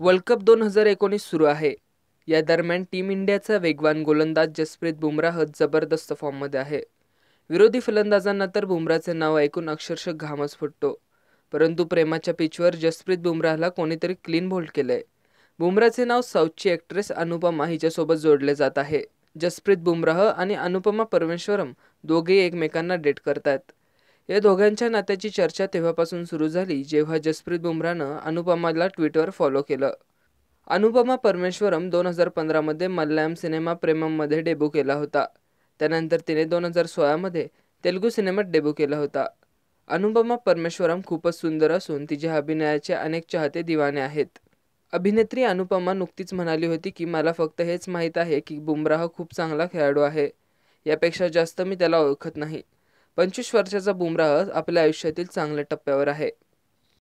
world cup दोन हजार एकोणीस सुरू आहे या दरम्यान टीम इंडियाचा वेगवान गोलंदाज जसप्रीत बुमराह जबरदस्त फॉर्ममध्ये आहे विरोधी फलंदाजांना तर बुमराहचे नाव ऐकून अक्षरशः घामच फुटतो परंतु प्रेमाच्या पिचवर जसप्रीत बुमराहला कोणीतरी क्लीन बोल्ट केलंय बुमराहचे नाव साऊथची ॲक्ट्रेस अनुपमा हिच्यासोबत जोडले जात आहे जसप्रीत बुमराह आणि अनुपमा परमेश्वरम दोघेही एकमेकांना डेट करतात या दोघांच्या नात्याची चर्चा तेव्हापासून सुरू झाली जेव्हा जसप्रीत बुमरानं अनुपमाला ट्विटवर फॉलो केलं अनुपमा परमेश्वरम दोन हजार पंधरामध्ये मल्याळम सिनेमा प्रेमममध्ये डेब्यू केला होता त्यानंतर तिने दोन हजार सोळामध्ये तेलुगू सिनेमात डेब्यू केला होता अनुपमा परमेश्वरम खूपच सुंदर असून तिच्या अभिनयाचे अनेक चाहते दिवाने आहेत अभिनेत्री अनुपमा नुकतीच म्हणाली होती की मला फक्त हेच माहीत आहे की बुमराह खूप चांगला खेळाडू आहे यापेक्षा जास्त मी त्याला ओळखत नाही पंचवीस वर्षाचा बुमराह आपल्या आयुष्यातील चांगल्या टप्प्यावर आहे